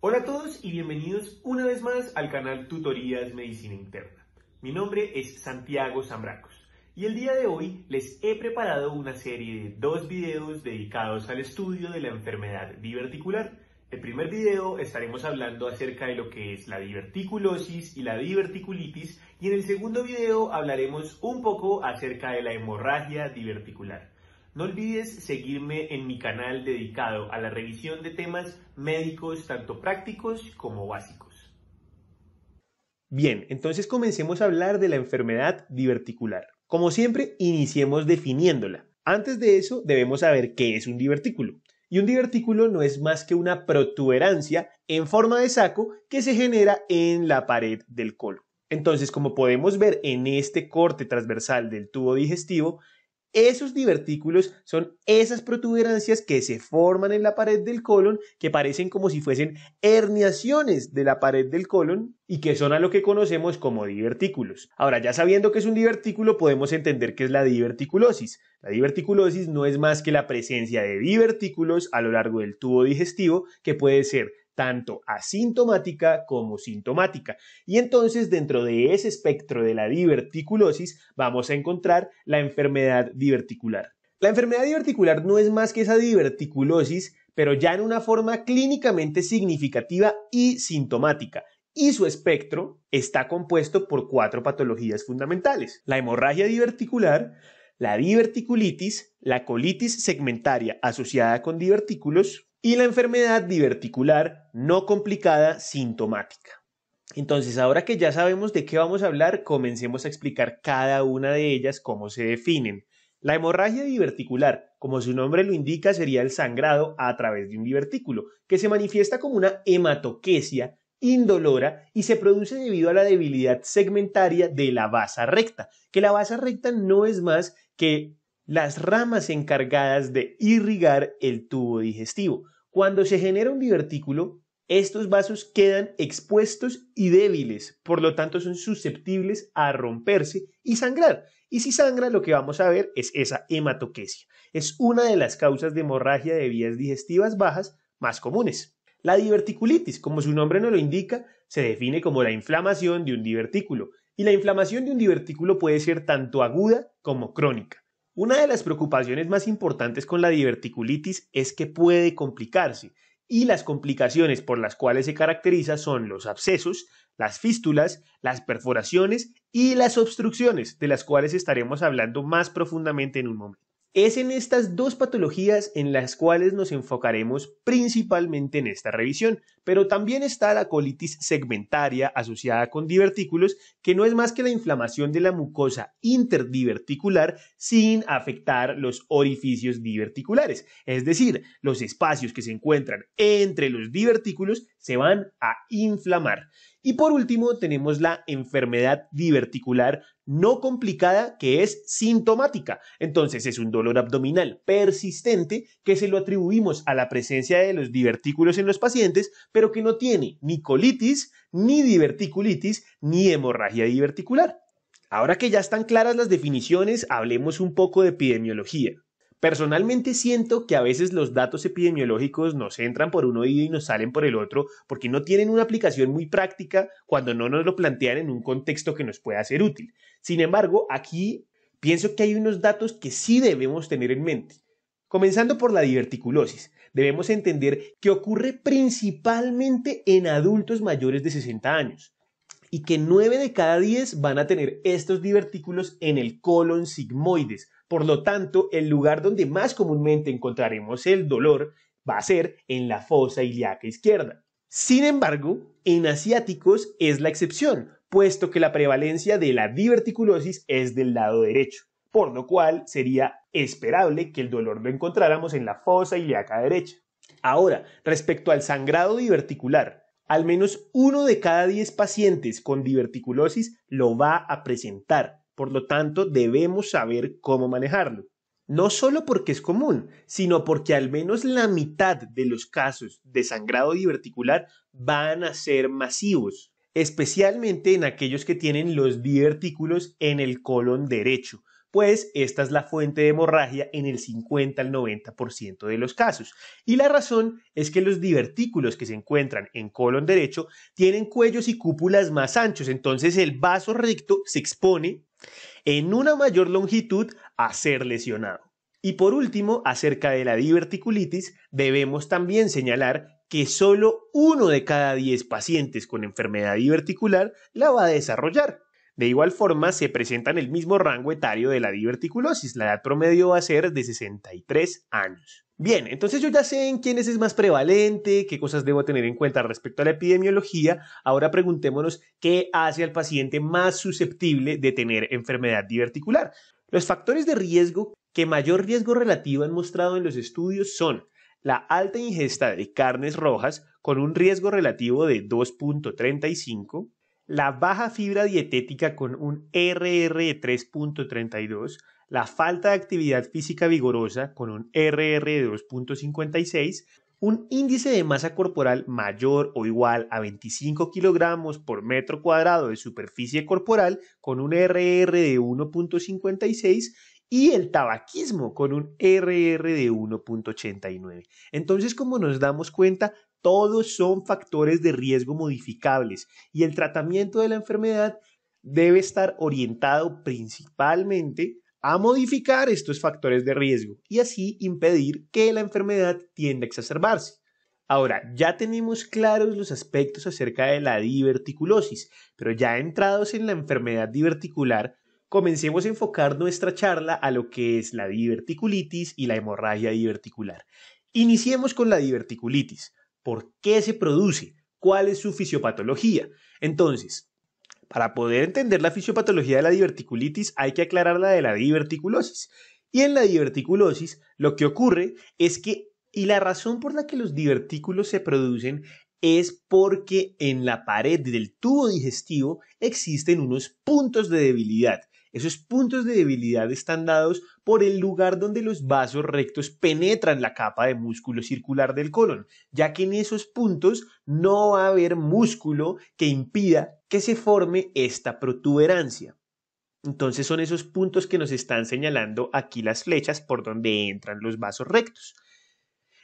Hola a todos y bienvenidos una vez más al canal Tutorías Medicina Interna. Mi nombre es Santiago Zambracos y el día de hoy les he preparado una serie de dos videos dedicados al estudio de la enfermedad diverticular. El primer video estaremos hablando acerca de lo que es la diverticulosis y la diverticulitis y en el segundo video hablaremos un poco acerca de la hemorragia diverticular. No olvides seguirme en mi canal dedicado a la revisión de temas médicos tanto prácticos como básicos. Bien, entonces comencemos a hablar de la enfermedad diverticular. Como siempre, iniciemos definiéndola. Antes de eso, debemos saber qué es un divertículo. Y un divertículo no es más que una protuberancia en forma de saco que se genera en la pared del colon. Entonces, como podemos ver en este corte transversal del tubo digestivo, esos divertículos son esas protuberancias que se forman en la pared del colon, que parecen como si fuesen herniaciones de la pared del colon y que son a lo que conocemos como divertículos. Ahora, ya sabiendo que es un divertículo, podemos entender que es la diverticulosis. La diverticulosis no es más que la presencia de divertículos a lo largo del tubo digestivo, que puede ser tanto asintomática como sintomática. Y entonces dentro de ese espectro de la diverticulosis vamos a encontrar la enfermedad diverticular. La enfermedad diverticular no es más que esa diverticulosis, pero ya en una forma clínicamente significativa y sintomática, y su espectro está compuesto por cuatro patologías fundamentales. La hemorragia diverticular, la diverticulitis, la colitis segmentaria asociada con divertículos, y la enfermedad diverticular no complicada sintomática. Entonces, ahora que ya sabemos de qué vamos a hablar, comencemos a explicar cada una de ellas cómo se definen. La hemorragia diverticular, como su nombre lo indica, sería el sangrado a través de un divertículo, que se manifiesta como una hematoquesia indolora y se produce debido a la debilidad segmentaria de la basa recta, que la basa recta no es más que las ramas encargadas de irrigar el tubo digestivo. Cuando se genera un divertículo, estos vasos quedan expuestos y débiles, por lo tanto son susceptibles a romperse y sangrar. Y si sangra, lo que vamos a ver es esa hematoquesia. Es una de las causas de hemorragia de vías digestivas bajas más comunes. La diverticulitis, como su nombre no lo indica, se define como la inflamación de un divertículo, y la inflamación de un divertículo puede ser tanto aguda como crónica. Una de las preocupaciones más importantes con la diverticulitis es que puede complicarse y las complicaciones por las cuales se caracteriza son los abscesos, las fístulas, las perforaciones y las obstrucciones, de las cuales estaremos hablando más profundamente en un momento. Es en estas dos patologías en las cuales nos enfocaremos principalmente en esta revisión, pero también está la colitis segmentaria asociada con divertículos, que no es más que la inflamación de la mucosa interdiverticular sin afectar los orificios diverticulares, es decir, los espacios que se encuentran entre los divertículos se van a inflamar. Y por último tenemos la enfermedad diverticular no complicada que es sintomática. Entonces es un dolor abdominal persistente que se lo atribuimos a la presencia de los divertículos en los pacientes, pero que no tiene ni colitis, ni diverticulitis, ni hemorragia diverticular. Ahora que ya están claras las definiciones, hablemos un poco de epidemiología. Personalmente siento que a veces los datos epidemiológicos nos entran por un oído y nos salen por el otro porque no tienen una aplicación muy práctica cuando no nos lo plantean en un contexto que nos pueda ser útil. Sin embargo, aquí pienso que hay unos datos que sí debemos tener en mente. Comenzando por la diverticulosis, debemos entender que ocurre principalmente en adultos mayores de 60 años y que 9 de cada 10 van a tener estos divertículos en el colon sigmoides. Por lo tanto, el lugar donde más comúnmente encontraremos el dolor va a ser en la fosa ilíaca izquierda. Sin embargo, en asiáticos es la excepción, puesto que la prevalencia de la diverticulosis es del lado derecho, por lo cual sería esperable que el dolor lo encontráramos en la fosa ilíaca derecha. Ahora, respecto al sangrado diverticular, al menos uno de cada 10 pacientes con diverticulosis lo va a presentar. Por lo tanto, debemos saber cómo manejarlo. No solo porque es común, sino porque al menos la mitad de los casos de sangrado diverticular van a ser masivos, especialmente en aquellos que tienen los divertículos en el colon derecho, pues esta es la fuente de hemorragia en el 50 al 90% de los casos. Y la razón es que los divertículos que se encuentran en colon derecho tienen cuellos y cúpulas más anchos, entonces el vaso recto se expone en una mayor longitud a ser lesionado. Y por último, acerca de la diverticulitis, debemos también señalar que solo uno de cada 10 pacientes con enfermedad diverticular la va a desarrollar. De igual forma, se presentan el mismo rango etario de la diverticulosis. La edad promedio va a ser de 63 años. Bien, entonces yo ya sé en quiénes es más prevalente, qué cosas debo tener en cuenta respecto a la epidemiología. Ahora preguntémonos qué hace al paciente más susceptible de tener enfermedad diverticular. Los factores de riesgo que mayor riesgo relativo han mostrado en los estudios son la alta ingesta de carnes rojas con un riesgo relativo de 2.35, la baja fibra dietética con un RR de 3.32, la falta de actividad física vigorosa con un RR de 2.56, un índice de masa corporal mayor o igual a 25 kilogramos por metro cuadrado de superficie corporal con un RR de 1.56 y el tabaquismo con un RR de 1.89. Entonces, como nos damos cuenta, todos son factores de riesgo modificables y el tratamiento de la enfermedad debe estar orientado principalmente a modificar estos factores de riesgo y así impedir que la enfermedad tienda a exacerbarse. Ahora, ya tenemos claros los aspectos acerca de la diverticulosis, pero ya entrados en la enfermedad diverticular, comencemos a enfocar nuestra charla a lo que es la diverticulitis y la hemorragia diverticular. Iniciemos con la diverticulitis por qué se produce, cuál es su fisiopatología. Entonces, para poder entender la fisiopatología de la diverticulitis hay que aclarar la de la diverticulosis. Y en la diverticulosis lo que ocurre es que, y la razón por la que los divertículos se producen es porque en la pared del tubo digestivo existen unos puntos de debilidad esos puntos de debilidad están dados por el lugar donde los vasos rectos penetran la capa de músculo circular del colon, ya que en esos puntos no va a haber músculo que impida que se forme esta protuberancia. Entonces son esos puntos que nos están señalando aquí las flechas por donde entran los vasos rectos.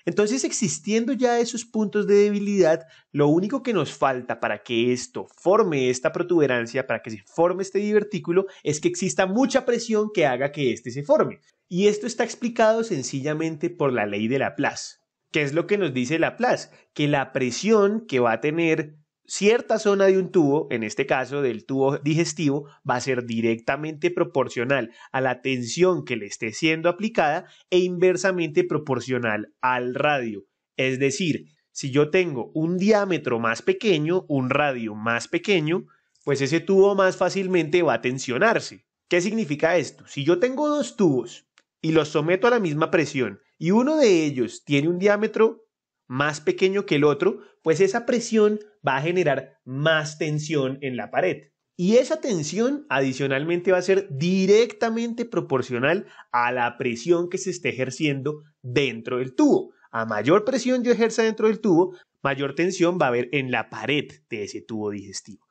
Entonces, existiendo ya esos puntos de debilidad, lo único que nos falta para que esto forme esta protuberancia, para que se forme este divertículo, es que exista mucha presión que haga que éste se forme. Y esto está explicado sencillamente por la ley de Laplace. ¿Qué es lo que nos dice Laplace? Que la presión que va a tener cierta zona de un tubo, en este caso del tubo digestivo, va a ser directamente proporcional a la tensión que le esté siendo aplicada e inversamente proporcional al radio. Es decir, si yo tengo un diámetro más pequeño, un radio más pequeño, pues ese tubo más fácilmente va a tensionarse. ¿Qué significa esto? Si yo tengo dos tubos y los someto a la misma presión y uno de ellos tiene un diámetro más pequeño que el otro, pues esa presión va a generar más tensión en la pared. Y esa tensión adicionalmente va a ser directamente proporcional a la presión que se esté ejerciendo dentro del tubo. A mayor presión yo ejerza dentro del tubo, mayor tensión va a haber en la pared de ese tubo digestivo.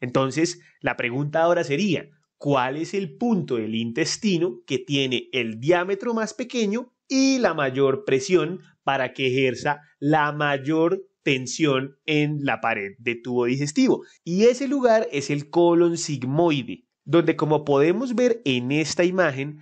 Entonces, la pregunta ahora sería, ¿cuál es el punto del intestino que tiene el diámetro más pequeño y la mayor presión para que ejerza la mayor tensión en la pared de tubo digestivo. Y ese lugar es el colon sigmoide, donde como podemos ver en esta imagen,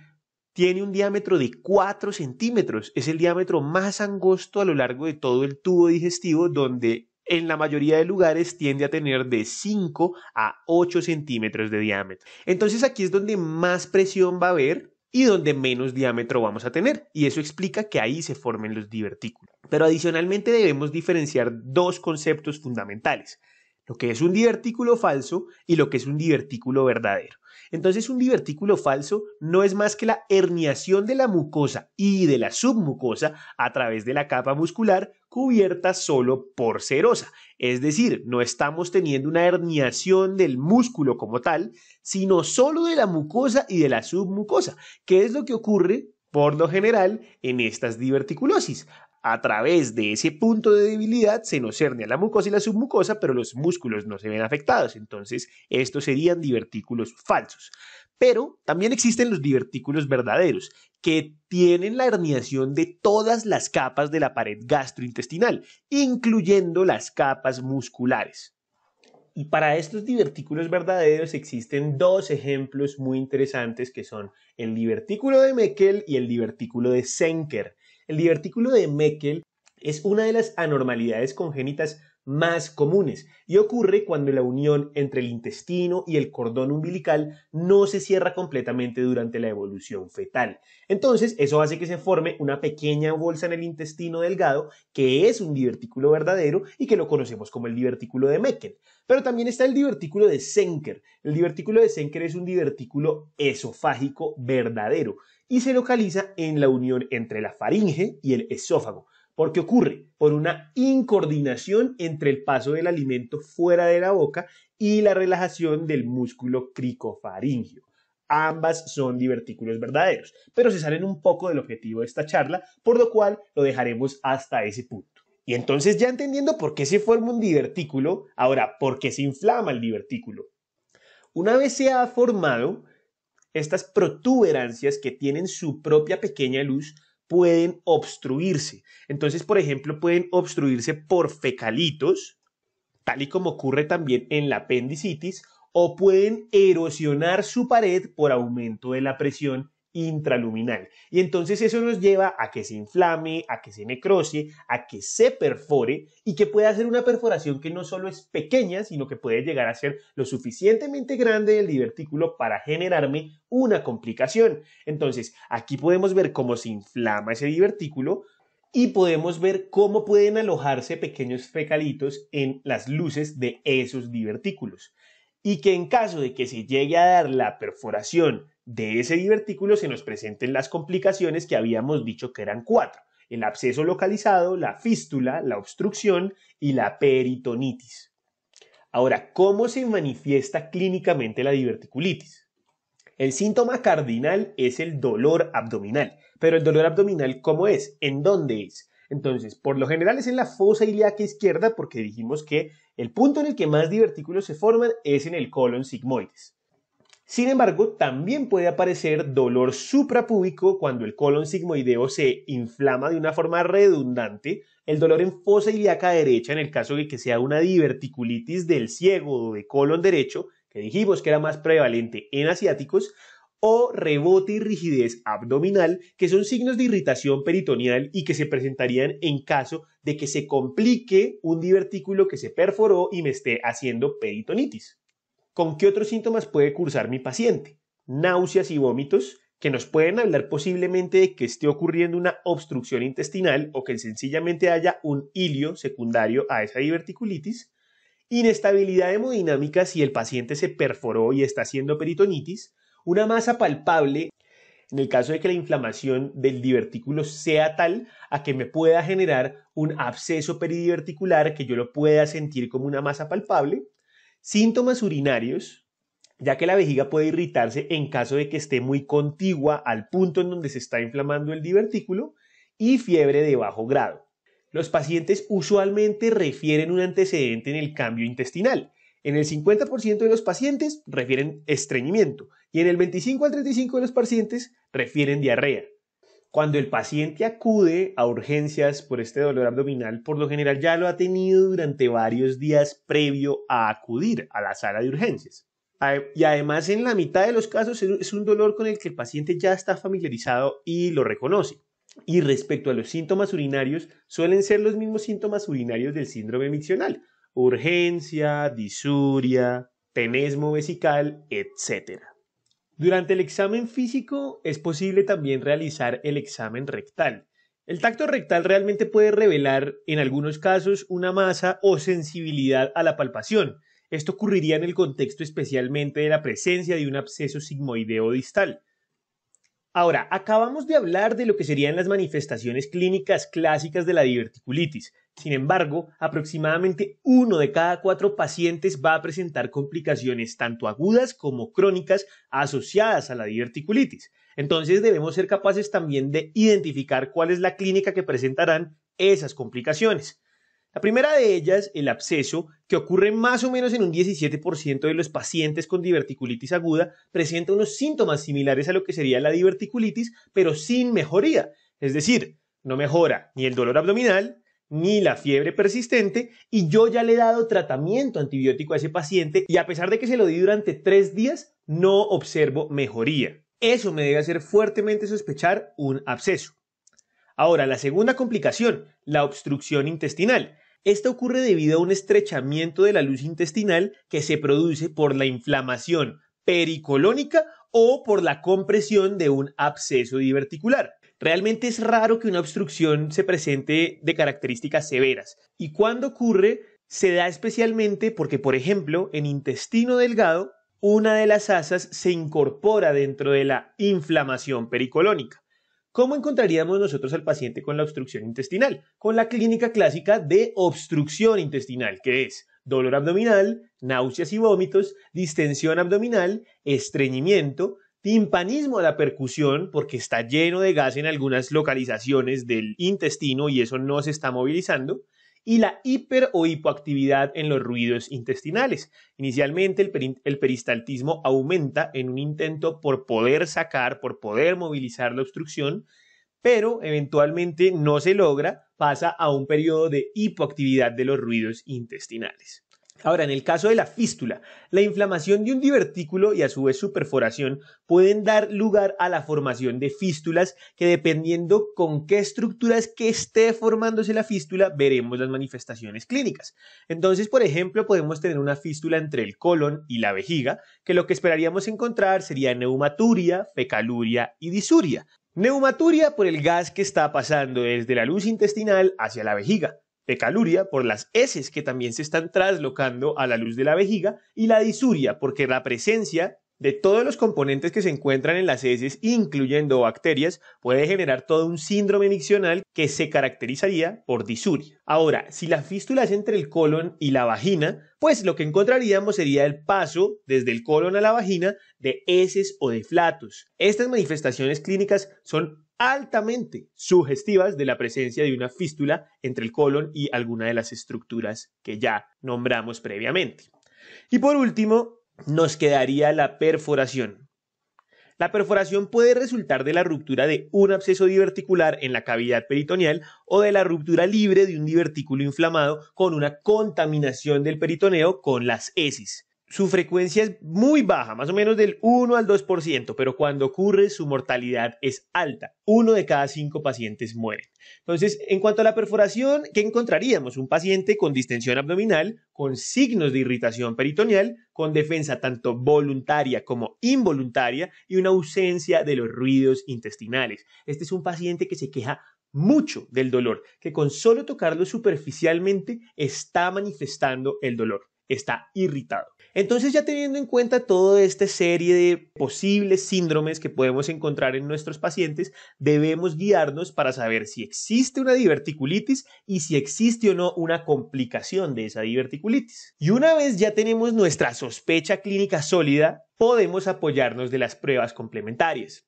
tiene un diámetro de 4 centímetros. Es el diámetro más angosto a lo largo de todo el tubo digestivo, donde en la mayoría de lugares tiende a tener de 5 a 8 centímetros de diámetro. Entonces aquí es donde más presión va a haber y donde menos diámetro vamos a tener, y eso explica que ahí se formen los divertículos. Pero adicionalmente debemos diferenciar dos conceptos fundamentales, lo que es un divertículo falso y lo que es un divertículo verdadero. Entonces un divertículo falso no es más que la herniación de la mucosa y de la submucosa a través de la capa muscular cubierta solo por serosa. Es decir, no estamos teniendo una herniación del músculo como tal, sino solo de la mucosa y de la submucosa, que es lo que ocurre por lo general en estas diverticulosis a través de ese punto de debilidad se nos cerne la mucosa y la submucosa, pero los músculos no se ven afectados. Entonces, estos serían divertículos falsos. Pero también existen los divertículos verdaderos, que tienen la herniación de todas las capas de la pared gastrointestinal, incluyendo las capas musculares. Y para estos divertículos verdaderos existen dos ejemplos muy interesantes que son el divertículo de Meckel y el divertículo de Senker. El divertículo de Meckel es una de las anormalidades congénitas más comunes y ocurre cuando la unión entre el intestino y el cordón umbilical no se cierra completamente durante la evolución fetal. Entonces, eso hace que se forme una pequeña bolsa en el intestino delgado que es un divertículo verdadero y que lo conocemos como el divertículo de Meckel. Pero también está el divertículo de Senker. El divertículo de Senker es un divertículo esofágico verdadero y se localiza en la unión entre la faringe y el esófago porque ocurre por una incoordinación entre el paso del alimento fuera de la boca y la relajación del músculo cricofaringio. Ambas son divertículos verdaderos, pero se salen un poco del objetivo de esta charla, por lo cual lo dejaremos hasta ese punto. Y entonces ya entendiendo por qué se forma un divertículo, ahora, ¿por qué se inflama el divertículo? Una vez se ha formado, estas protuberancias que tienen su propia pequeña luz pueden obstruirse. Entonces, por ejemplo, pueden obstruirse por fecalitos, tal y como ocurre también en la apendicitis, o pueden erosionar su pared por aumento de la presión intraluminal. Y entonces eso nos lleva a que se inflame, a que se necrose, a que se perfore y que pueda hacer una perforación que no solo es pequeña, sino que puede llegar a ser lo suficientemente grande del divertículo para generarme una complicación. Entonces, aquí podemos ver cómo se inflama ese divertículo, y podemos ver cómo pueden alojarse pequeños fecalitos en las luces de esos divertículos. Y que en caso de que se llegue a dar la perforación de ese divertículo se nos presenten las complicaciones que habíamos dicho que eran cuatro, el absceso localizado, la fístula, la obstrucción y la peritonitis. Ahora, ¿cómo se manifiesta clínicamente la diverticulitis? El síntoma cardinal es el dolor abdominal, pero el dolor abdominal, ¿cómo es? ¿En dónde es? Entonces, por lo general es en la fosa ilíaca izquierda porque dijimos que el punto en el que más divertículos se forman es en el colon sigmoides. Sin embargo, también puede aparecer dolor suprapúbico cuando el colon sigmoideo se inflama de una forma redundante, el dolor en fosa ilíaca derecha en el caso de que sea una diverticulitis del ciego o de colon derecho, que dijimos que era más prevalente en asiáticos, o rebote y rigidez abdominal, que son signos de irritación peritoneal y que se presentarían en caso de que se complique un divertículo que se perforó y me esté haciendo peritonitis. ¿Con qué otros síntomas puede cursar mi paciente? Náuseas y vómitos, que nos pueden hablar posiblemente de que esté ocurriendo una obstrucción intestinal o que sencillamente haya un hilio secundario a esa diverticulitis, inestabilidad hemodinámica si el paciente se perforó y está haciendo peritonitis, una masa palpable en el caso de que la inflamación del divertículo sea tal a que me pueda generar un absceso peridiverticular que yo lo pueda sentir como una masa palpable, Síntomas urinarios, ya que la vejiga puede irritarse en caso de que esté muy contigua al punto en donde se está inflamando el divertículo y fiebre de bajo grado. Los pacientes usualmente refieren un antecedente en el cambio intestinal. En el 50% de los pacientes refieren estreñimiento y en el 25 al 35 de los pacientes refieren diarrea. Cuando el paciente acude a urgencias por este dolor abdominal, por lo general ya lo ha tenido durante varios días previo a acudir a la sala de urgencias. Y además en la mitad de los casos es un dolor con el que el paciente ya está familiarizado y lo reconoce. Y respecto a los síntomas urinarios, suelen ser los mismos síntomas urinarios del síndrome miccional. Urgencia, disuria, tenesmo vesical, etc. Durante el examen físico es posible también realizar el examen rectal. El tacto rectal realmente puede revelar, en algunos casos, una masa o sensibilidad a la palpación. Esto ocurriría en el contexto especialmente de la presencia de un absceso sigmoideo distal. Ahora, acabamos de hablar de lo que serían las manifestaciones clínicas clásicas de la diverticulitis. Sin embargo, aproximadamente uno de cada cuatro pacientes va a presentar complicaciones tanto agudas como crónicas asociadas a la diverticulitis. Entonces debemos ser capaces también de identificar cuál es la clínica que presentarán esas complicaciones. La primera de ellas, el absceso, que ocurre más o menos en un 17% de los pacientes con diverticulitis aguda, presenta unos síntomas similares a lo que sería la diverticulitis, pero sin mejoría. Es decir, no mejora ni el dolor abdominal, ni la fiebre persistente, y yo ya le he dado tratamiento antibiótico a ese paciente, y a pesar de que se lo di durante tres días, no observo mejoría. Eso me debe hacer fuertemente sospechar un absceso. Ahora, la segunda complicación, la obstrucción intestinal. Esta ocurre debido a un estrechamiento de la luz intestinal que se produce por la inflamación pericolónica o por la compresión de un absceso diverticular. Realmente es raro que una obstrucción se presente de características severas y cuando ocurre se da especialmente porque, por ejemplo, en intestino delgado, una de las asas se incorpora dentro de la inflamación pericolónica. ¿Cómo encontraríamos nosotros al paciente con la obstrucción intestinal? Con la clínica clásica de obstrucción intestinal, que es dolor abdominal, náuseas y vómitos, distensión abdominal, estreñimiento, timpanismo a la percusión porque está lleno de gas en algunas localizaciones del intestino y eso no se está movilizando, y la hiper o hipoactividad en los ruidos intestinales. Inicialmente el, peristaltismo aumenta en un intento por poder sacar, por poder movilizar la obstrucción, pero eventualmente no se logra, pasa a un periodo de hipoactividad de los ruidos intestinales. Ahora, en el caso de la fístula, la inflamación de un divertículo y a su vez su perforación pueden dar lugar a la formación de fístulas que dependiendo con qué estructuras que esté formándose la fístula, veremos las manifestaciones clínicas. Entonces, por ejemplo, podemos tener una fístula entre el colon y la vejiga, que lo que esperaríamos encontrar sería neumaturia, fecaluria y disuria. Neumaturia por el gas que está pasando desde la luz intestinal hacia la vejiga de caluria por las heces que también se están traslocando a la luz de la vejiga y la disuria porque la presencia de todos los componentes que se encuentran en las heces, incluyendo bacterias, puede generar todo un síndrome miccional que se caracterizaría por disuria. Ahora, si la fístula es entre el colon y la vagina, pues lo que encontraríamos sería el paso desde el colon a la vagina de heces o de flatos. Estas manifestaciones clínicas son altamente sugestivas de la presencia de una fístula entre el colon y alguna de las estructuras que ya nombramos previamente. Y por último, nos quedaría la perforación. La perforación puede resultar de la ruptura de un absceso diverticular en la cavidad peritoneal o de la ruptura libre de un divertículo inflamado con una contaminación del peritoneo con las heces su frecuencia es muy baja, más o menos del 1 al 2%, pero cuando ocurre su mortalidad es alta. Uno de cada cinco pacientes muere. Entonces, en cuanto a la perforación, ¿qué encontraríamos? Un paciente con distensión abdominal, con signos de irritación peritoneal, con defensa tanto voluntaria como involuntaria y una ausencia de los ruidos intestinales. Este es un paciente que se queja mucho del dolor, que con solo tocarlo superficialmente está manifestando el dolor, está irritado. Entonces ya teniendo en cuenta toda esta serie de posibles síndromes que podemos encontrar en nuestros pacientes, debemos guiarnos para saber si existe una diverticulitis y si existe o no una complicación de esa diverticulitis. Y una vez ya tenemos nuestra sospecha clínica sólida, podemos apoyarnos de las pruebas complementarias.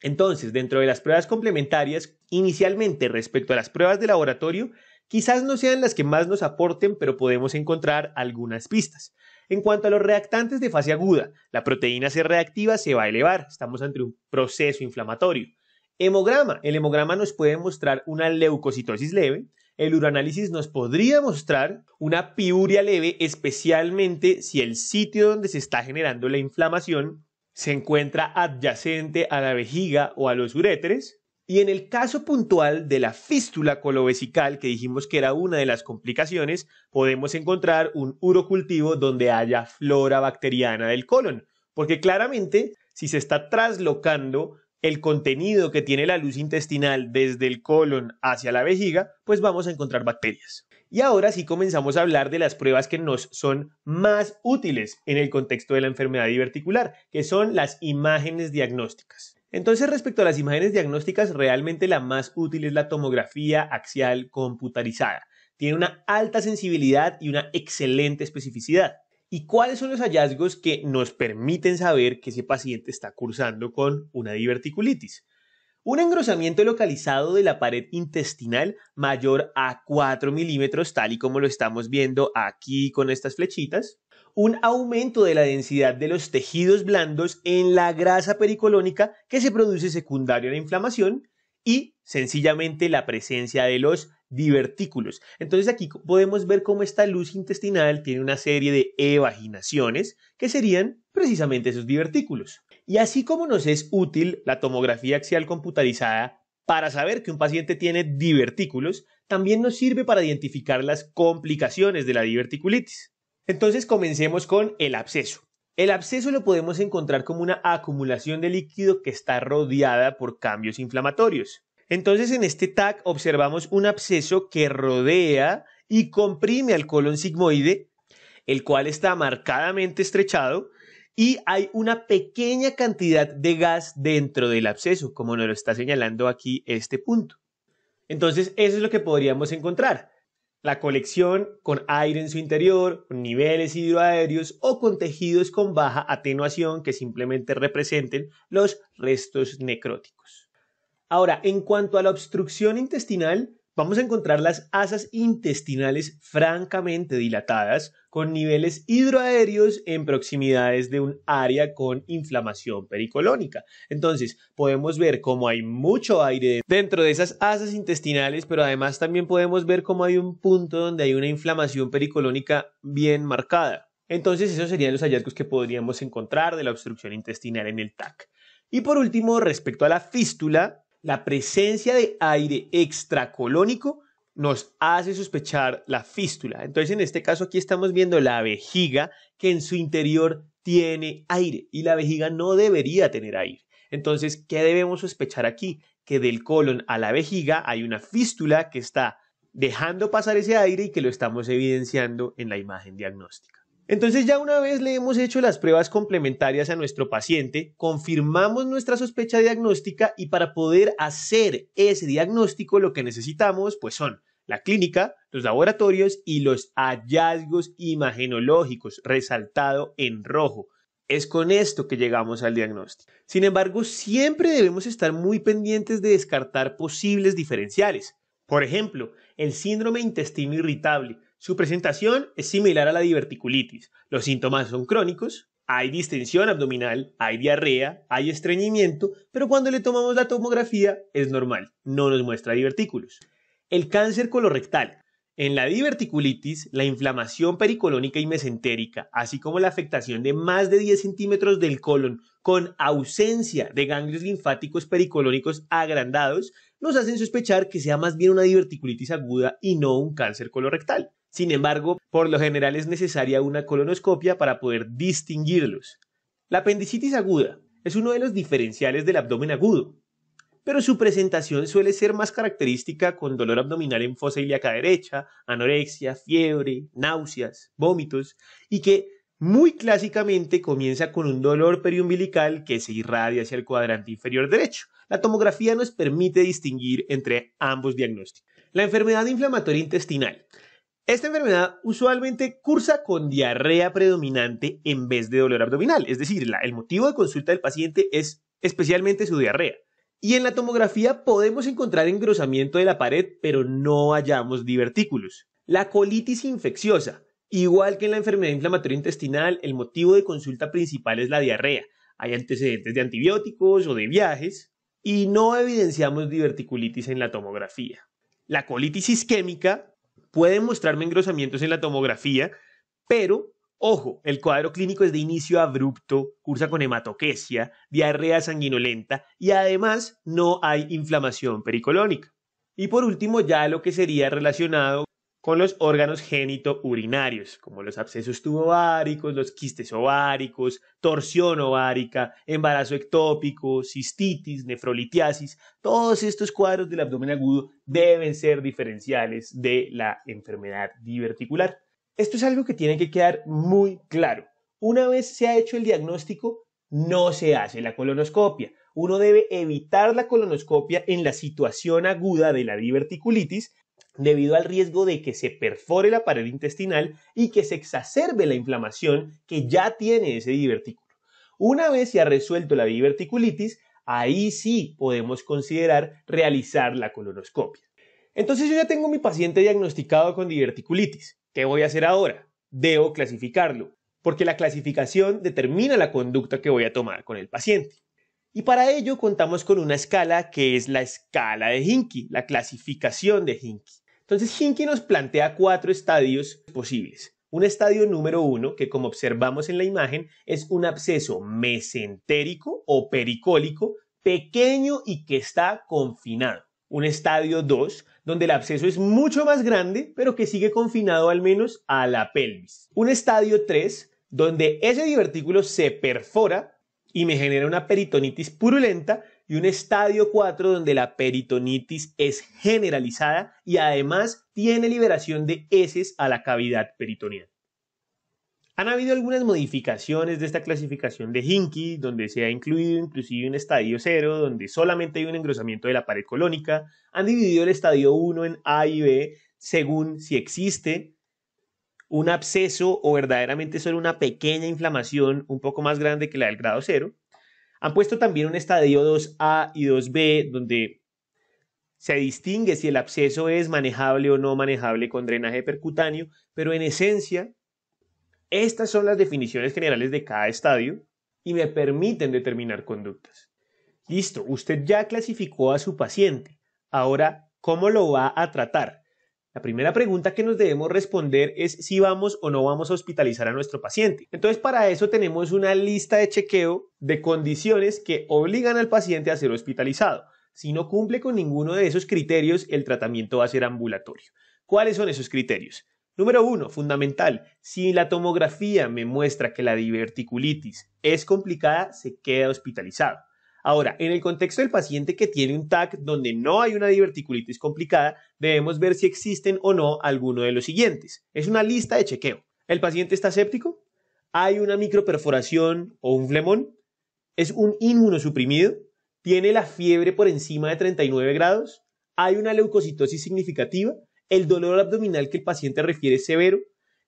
Entonces, dentro de las pruebas complementarias, inicialmente respecto a las pruebas de laboratorio, quizás no sean las que más nos aporten, pero podemos encontrar algunas pistas. En cuanto a los reactantes de fase aguda, la proteína C reactiva se va a elevar, estamos ante un proceso inflamatorio. Hemograma, el hemograma nos puede mostrar una leucocitosis leve, el uranálisis nos podría mostrar una piuria leve, especialmente si el sitio donde se está generando la inflamación se encuentra adyacente a la vejiga o a los uréteres. Y en el caso puntual de la fístula colovesical, que dijimos que era una de las complicaciones, podemos encontrar un urocultivo donde haya flora bacteriana del colon, porque claramente si se está traslocando el contenido que tiene la luz intestinal desde el colon hacia la vejiga, pues vamos a encontrar bacterias. Y ahora sí comenzamos a hablar de las pruebas que nos son más útiles en el contexto de la enfermedad diverticular, que son las imágenes diagnósticas. Entonces, respecto a las imágenes diagnósticas, realmente la más útil es la tomografía axial computarizada. Tiene una alta sensibilidad y una excelente especificidad. ¿Y cuáles son los hallazgos que nos permiten saber que ese paciente está cursando con una diverticulitis? Un engrosamiento localizado de la pared intestinal mayor a 4 milímetros, tal y como lo estamos viendo aquí con estas flechitas un aumento de la densidad de los tejidos blandos en la grasa pericolónica que se produce secundario a la inflamación y sencillamente la presencia de los divertículos. Entonces aquí podemos ver cómo esta luz intestinal tiene una serie de evaginaciones que serían precisamente esos divertículos. Y así como nos es útil la tomografía axial computarizada para saber que un paciente tiene divertículos, también nos sirve para identificar las complicaciones de la diverticulitis. Entonces comencemos con el absceso. El absceso lo podemos encontrar como una acumulación de líquido que está rodeada por cambios inflamatorios. Entonces en este TAC observamos un absceso que rodea y comprime al colon sigmoide, el cual está marcadamente estrechado y hay una pequeña cantidad de gas dentro del absceso, como nos lo está señalando aquí este punto. Entonces eso es lo que podríamos encontrar. La colección con aire en su interior, con niveles hidroaéreos o con tejidos con baja atenuación que simplemente representen los restos necróticos. Ahora, en cuanto a la obstrucción intestinal, vamos a encontrar las asas intestinales francamente dilatadas, con niveles hidroaéreos en proximidades de un área con inflamación pericolónica. Entonces, podemos ver cómo hay mucho aire dentro de esas asas intestinales, pero además también podemos ver cómo hay un punto donde hay una inflamación pericolónica bien marcada. Entonces, esos serían los hallazgos que podríamos encontrar de la obstrucción intestinal en el TAC. Y por último, respecto a la fístula, la presencia de aire extracolónico nos hace sospechar la fístula. Entonces, en este caso aquí estamos viendo la vejiga que en su interior tiene aire y la vejiga no debería tener aire. Entonces, ¿qué debemos sospechar aquí? Que del colon a la vejiga hay una fístula que está dejando pasar ese aire y que lo estamos evidenciando en la imagen diagnóstica. Entonces ya una vez le hemos hecho las pruebas complementarias a nuestro paciente, confirmamos nuestra sospecha diagnóstica y para poder hacer ese diagnóstico lo que necesitamos pues son la clínica, los laboratorios y los hallazgos imagenológicos, resaltado en rojo. Es con esto que llegamos al diagnóstico. Sin embargo, siempre debemos estar muy pendientes de descartar posibles diferenciales. Por ejemplo, el síndrome intestino irritable su presentación es similar a la diverticulitis. Los síntomas son crónicos, hay distensión abdominal, hay diarrea, hay estreñimiento, pero cuando le tomamos la tomografía es normal, no nos muestra divertículos. El cáncer colorectal. En la diverticulitis, la inflamación pericolónica y mesentérica, así como la afectación de más de 10 centímetros del colon con ausencia de ganglios linfáticos pericolónicos agrandados, nos hacen sospechar que sea más bien una diverticulitis aguda y no un cáncer colorectal. Sin embargo, por lo general es necesaria una colonoscopia para poder distinguirlos. La apendicitis aguda es uno de los diferenciales del abdomen agudo, pero su presentación suele ser más característica con dolor abdominal en fosa ilíaca derecha, anorexia, fiebre, náuseas, vómitos y que muy clásicamente comienza con un dolor periumbilical que se irradia hacia el cuadrante inferior derecho. La tomografía nos permite distinguir entre ambos diagnósticos. La enfermedad inflamatoria intestinal esta enfermedad usualmente cursa con diarrea predominante en vez de dolor abdominal, es decir, el motivo de consulta del paciente es especialmente su diarrea. Y en la tomografía podemos encontrar engrosamiento de la pared, pero no hallamos divertículos. La colitis infecciosa. Igual que en la enfermedad inflamatoria intestinal, el motivo de consulta principal es la diarrea. Hay antecedentes de antibióticos o de viajes y no evidenciamos diverticulitis en la tomografía. La colitis isquémica pueden mostrarme engrosamientos en la tomografía, pero Ojo, el cuadro clínico es de inicio abrupto, cursa con hematoquesia, diarrea sanguinolenta y además no hay inflamación pericolónica. Y por último, ya lo que sería relacionado con los órganos genitourinarios, como los abscesos tubováricos, los quistes ováricos, torsión ovárica, embarazo ectópico, cistitis, nefrolitiasis. Todos estos cuadros del abdomen agudo deben ser diferenciales de la enfermedad diverticular. Esto es algo que tiene que quedar muy claro. Una vez se ha hecho el diagnóstico, no se hace la colonoscopia. Uno debe evitar la colonoscopia en la situación aguda de la diverticulitis debido al riesgo de que se perfore la pared intestinal y que se exacerbe la inflamación que ya tiene ese divertículo. Una vez se ha resuelto la diverticulitis, ahí sí podemos considerar realizar la colonoscopia. Entonces yo ya tengo mi paciente diagnosticado con diverticulitis. ¿Qué voy a hacer ahora? Debo clasificarlo, porque la clasificación determina la conducta que voy a tomar con el paciente. Y para ello contamos con una escala que es la escala de Hinky, la clasificación de Hinckley. Entonces Hinkie nos plantea cuatro estadios posibles. Un estadio número uno, que como observamos en la imagen, es un absceso mesentérico o pericólico pequeño y que está confinado. Un estadio dos, donde el absceso es mucho más grande, pero que sigue confinado al menos a la pelvis. Un estadio 3, donde ese divertículo se perfora y me genera una peritonitis purulenta y un estadio 4 donde la peritonitis es generalizada y además tiene liberación de heces a la cavidad peritoneal. Han habido algunas modificaciones de esta clasificación de Hinkey, donde se ha incluido inclusive un estadio 0, donde solamente hay un engrosamiento de la pared colónica. Han dividido el estadio 1 en A y B según si existe un absceso o verdaderamente solo una pequeña inflamación un poco más grande que la del grado 0. Han puesto también un estadio 2A y 2B donde se distingue si el absceso es manejable o no manejable con drenaje percutáneo, pero en esencia, estas son las definiciones generales de cada estadio y me permiten determinar conductas. Listo, usted ya clasificó a su paciente. Ahora, ¿cómo lo va a tratar? La primera pregunta que nos debemos responder es si vamos o no vamos a hospitalizar a nuestro paciente. Entonces para eso tenemos una lista de chequeo de condiciones que obligan al paciente a ser hospitalizado. Si no cumple con ninguno de esos criterios, el tratamiento va a ser ambulatorio. ¿Cuáles son esos criterios? Número uno, fundamental, si la tomografía me muestra que la diverticulitis es complicada, se queda hospitalizado. Ahora, en el contexto del paciente que tiene un TAC donde no hay una diverticulitis complicada, debemos ver si existen o no alguno de los siguientes. Es una lista de chequeo. ¿El paciente está séptico? ¿Hay una microperforación o un flemón? ¿Es un inmunosuprimido? ¿Tiene la fiebre por encima de 39 grados? ¿Hay una leucocitosis significativa? ¿El dolor abdominal que el paciente refiere es severo?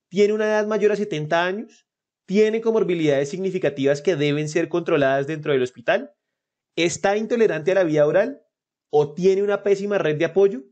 ¿Tiene una edad mayor a 70 años? ¿Tiene comorbilidades significativas que deben ser controladas dentro del hospital? está intolerante a la vía oral o tiene una pésima red de apoyo.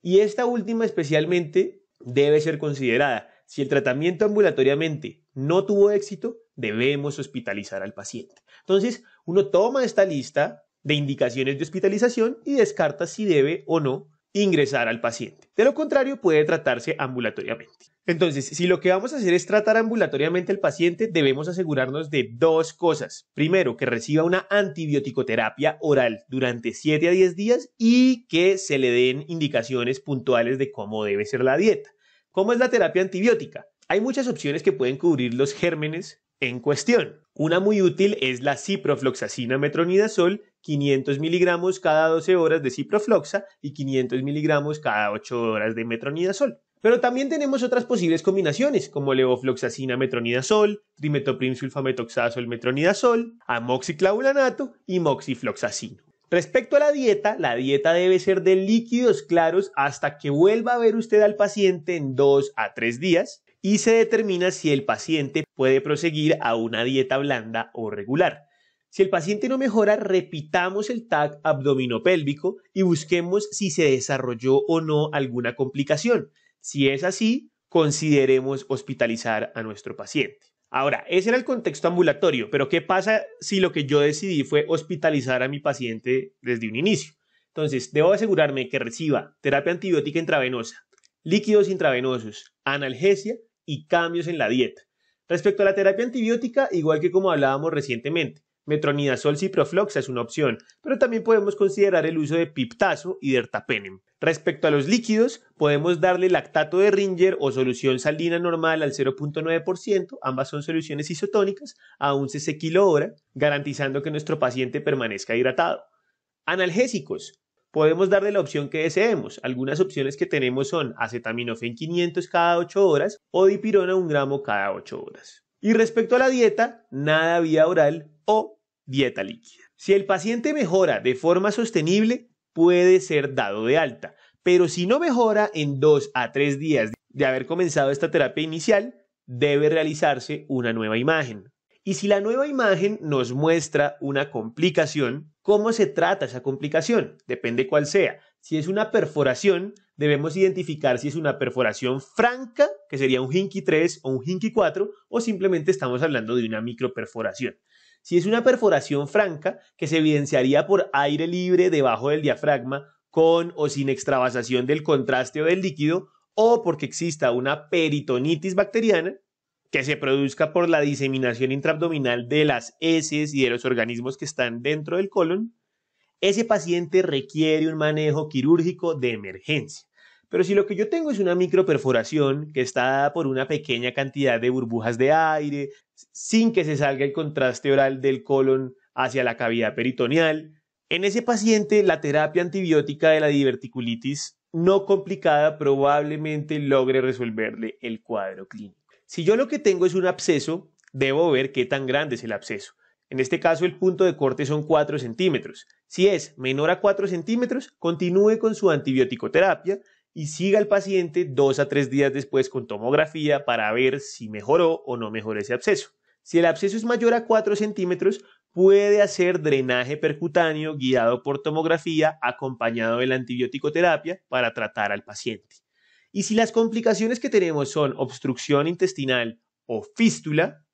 Y esta última especialmente debe ser considerada. Si el tratamiento ambulatoriamente no tuvo éxito, debemos hospitalizar al paciente. Entonces, uno toma esta lista de indicaciones de hospitalización y descarta si debe o no ingresar al paciente. De lo contrario, puede tratarse ambulatoriamente. Entonces, si lo que vamos a hacer es tratar ambulatoriamente al paciente, debemos asegurarnos de dos cosas. Primero, que reciba una antibiótico-terapia oral durante 7 a 10 días y que se le den indicaciones puntuales de cómo debe ser la dieta. ¿Cómo es la terapia antibiótica? Hay muchas opciones que pueden cubrir los gérmenes en cuestión. Una muy útil es la ciprofloxacina metronidazol 500 miligramos cada 12 horas de ciprofloxa y 500 miligramos cada 8 horas de metronidazol. Pero también tenemos otras posibles combinaciones, como levofloxacina metronidazol, trimetoprim sulfametoxazol metronidazol, amoxiclavulanato y moxifloxacino. Respecto a la dieta, la dieta debe ser de líquidos claros hasta que vuelva a ver usted al paciente en 2 a 3 días y se determina si el paciente puede proseguir a una dieta blanda o regular. Si el paciente no mejora, repitamos el TAC abdominopélvico y busquemos si se desarrolló o no alguna complicación. Si es así, consideremos hospitalizar a nuestro paciente. Ahora, ese era el contexto ambulatorio, pero ¿qué pasa si lo que yo decidí fue hospitalizar a mi paciente desde un inicio? Entonces, debo asegurarme que reciba terapia antibiótica intravenosa, líquidos intravenosos, analgesia y cambios en la dieta. Respecto a la terapia antibiótica, igual que como hablábamos recientemente, Metronidazol ciprofloxa es una opción, pero también podemos considerar el uso de piptazo y dertapenem. Respecto a los líquidos, podemos darle lactato de Ringer o solución salina normal al 0.9%, ambas son soluciones isotónicas, a 11 CC garantizando que nuestro paciente permanezca hidratado. Analgésicos. Podemos darle la opción que deseemos. Algunas opciones que tenemos son acetaminofén 500 cada 8 horas o dipirona 1 gramo cada 8 horas. Y respecto a la dieta, nada vía oral o dieta líquida. Si el paciente mejora de forma sostenible, puede ser dado de alta, pero si no mejora en dos a tres días de haber comenzado esta terapia inicial, debe realizarse una nueva imagen. Y si la nueva imagen nos muestra una complicación, ¿cómo se trata esa complicación? Depende cuál sea. Si es una perforación, debemos identificar si es una perforación franca, que sería un Hinky 3 o un Hinky 4, o simplemente estamos hablando de una microperforación. Si es una perforación franca, que se evidenciaría por aire libre debajo del diafragma, con o sin extravasación del contraste o del líquido, o porque exista una peritonitis bacteriana, que se produzca por la diseminación intraabdominal de las heces y de los organismos que están dentro del colon, ese paciente requiere un manejo quirúrgico de emergencia. Pero si lo que yo tengo es una microperforación que está dada por una pequeña cantidad de burbujas de aire, sin que se salga el contraste oral del colon hacia la cavidad peritoneal. En ese paciente, la terapia antibiótica de la diverticulitis no complicada probablemente logre resolverle el cuadro clínico. Si yo lo que tengo es un absceso, debo ver qué tan grande es el absceso. En este caso el punto de corte son 4 centímetros. Si es menor a 4 centímetros, continúe con su antibiótico terapia y siga al paciente dos a tres días después con tomografía para ver si mejoró o no mejoró ese absceso. Si el absceso es mayor a 4 centímetros, puede hacer drenaje percutáneo guiado por tomografía acompañado de la antibiótico terapia para tratar al paciente. Y si las complicaciones que tenemos son obstrucción intestinal o fístula,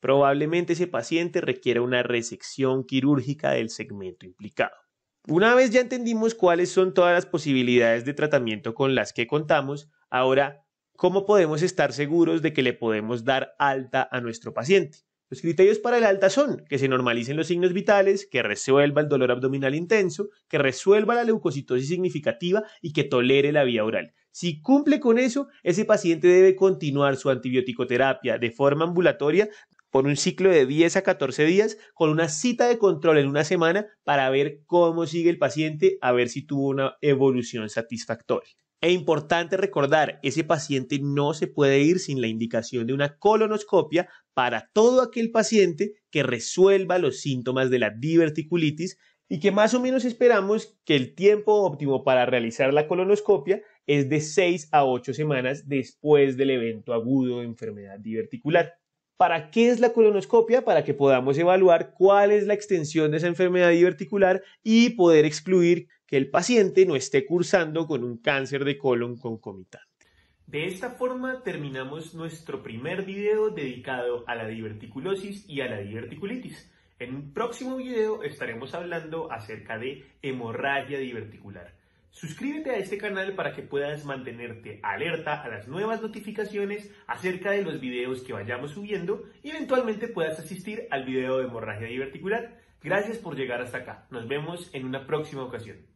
probablemente ese paciente requiera una resección quirúrgica del segmento implicado. Una vez ya entendimos cuáles son todas las posibilidades de tratamiento con las que contamos, ahora, ¿cómo podemos estar seguros de que le podemos dar alta a nuestro paciente? Los criterios para el alta son que se normalicen los signos vitales, que resuelva el dolor abdominal intenso, que resuelva la leucocitosis significativa y que tolere la vía oral. Si cumple con eso, ese paciente debe continuar su antibiótico terapia de forma ambulatoria por un ciclo de 10 a 14 días con una cita de control en una semana para ver cómo sigue el paciente, a ver si tuvo una evolución satisfactoria. Es importante recordar, ese paciente no se puede ir sin la indicación de una colonoscopia para todo aquel paciente que resuelva los síntomas de la diverticulitis y que más o menos esperamos que el tiempo óptimo para realizar la colonoscopia es de 6 a 8 semanas después del evento agudo de enfermedad diverticular. ¿Para qué es la colonoscopia? Para que podamos evaluar cuál es la extensión de esa enfermedad diverticular y poder excluir que el paciente no esté cursando con un cáncer de colon concomitante. De esta forma terminamos nuestro primer video dedicado a la diverticulosis y a la diverticulitis. En un próximo video estaremos hablando acerca de hemorragia diverticular. Suscríbete a este canal para que puedas mantenerte alerta a las nuevas notificaciones acerca de los videos que vayamos subiendo y eventualmente puedas asistir al video de hemorragia diverticular. Gracias por llegar hasta acá. Nos vemos en una próxima ocasión.